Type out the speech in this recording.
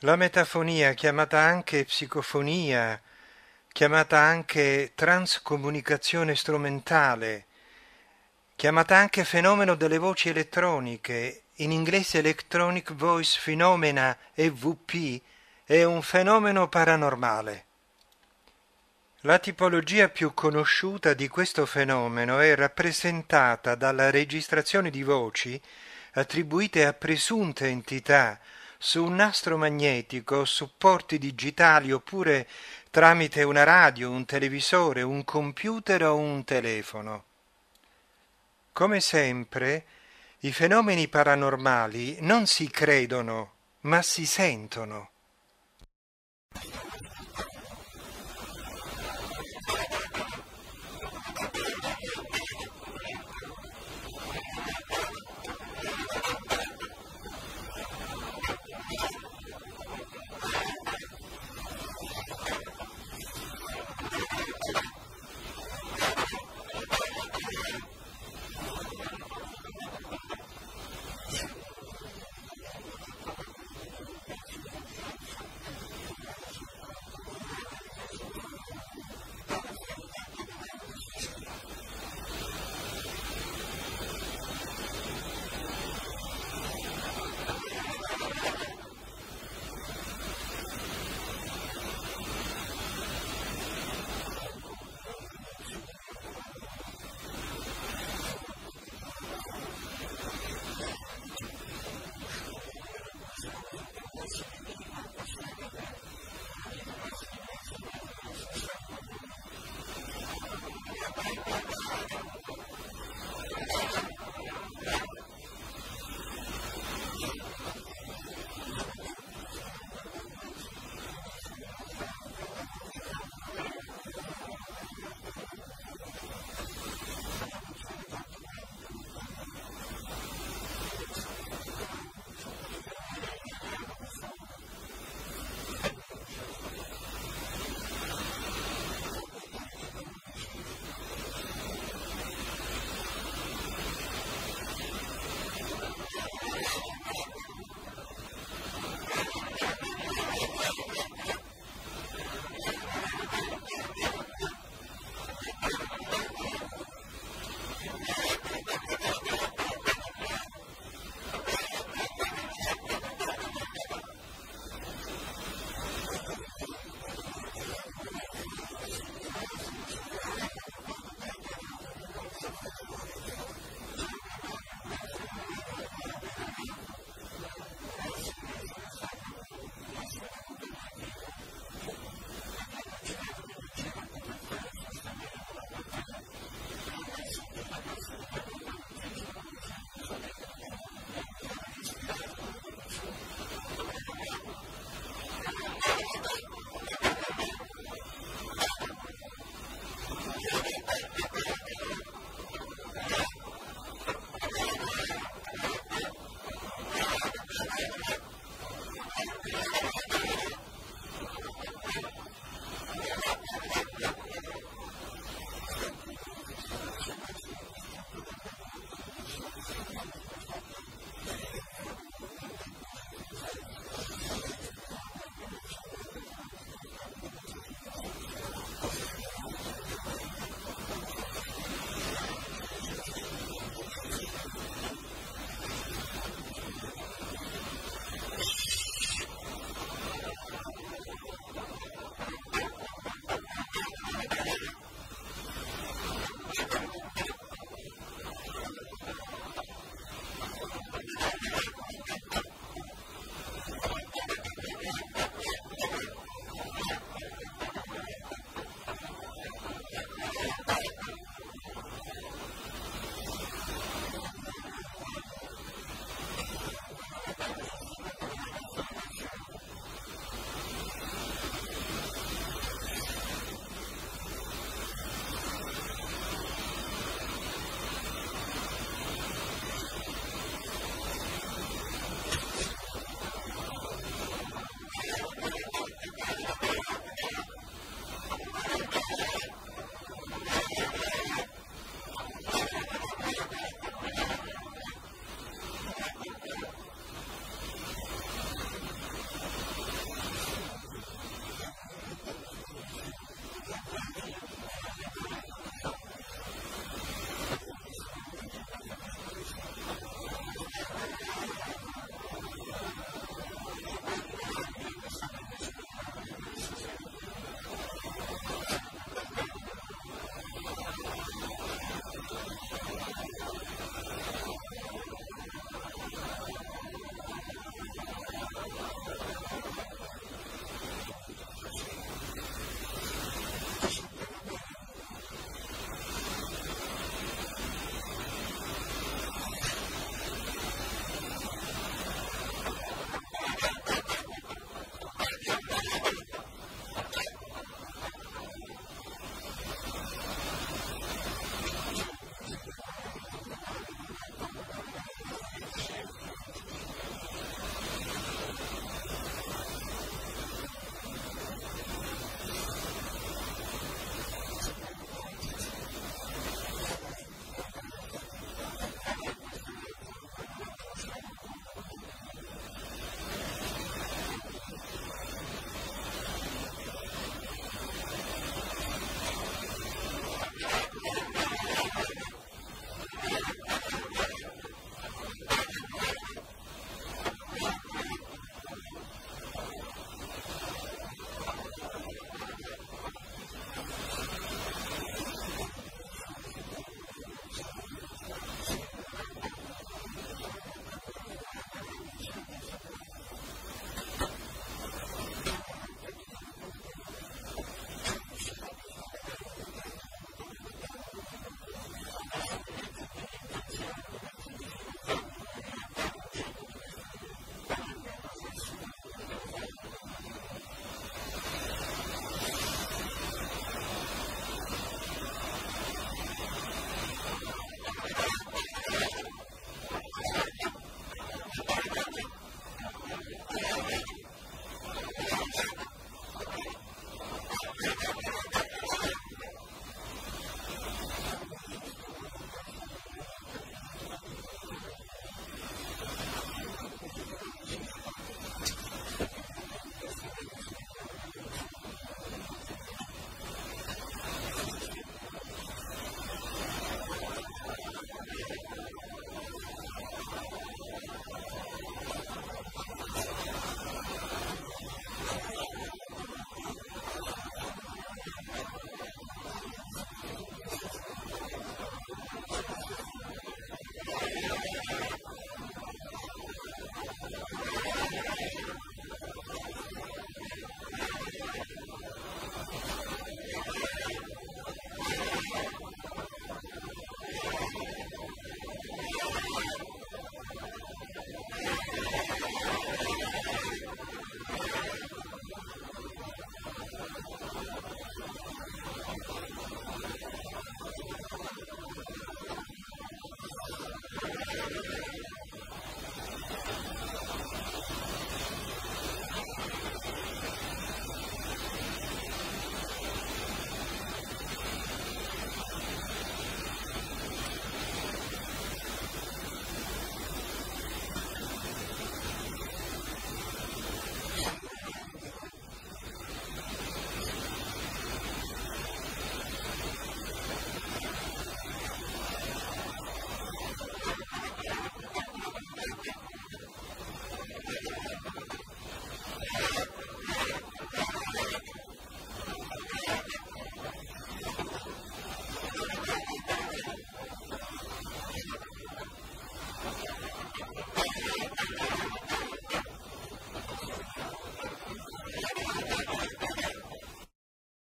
La metafonia, chiamata anche psicofonia, chiamata anche transcomunicazione strumentale, chiamata anche fenomeno delle voci elettroniche, in inglese Electronic Voice Phenomena EVP, è un fenomeno paranormale. La tipologia più conosciuta di questo fenomeno è rappresentata dalla registrazione di voci attribuite a presunte entità su un nastro magnetico, supporti digitali oppure tramite una radio, un televisore, un computer o un telefono. Come sempre, i fenomeni paranormali non si credono, ma si sentono.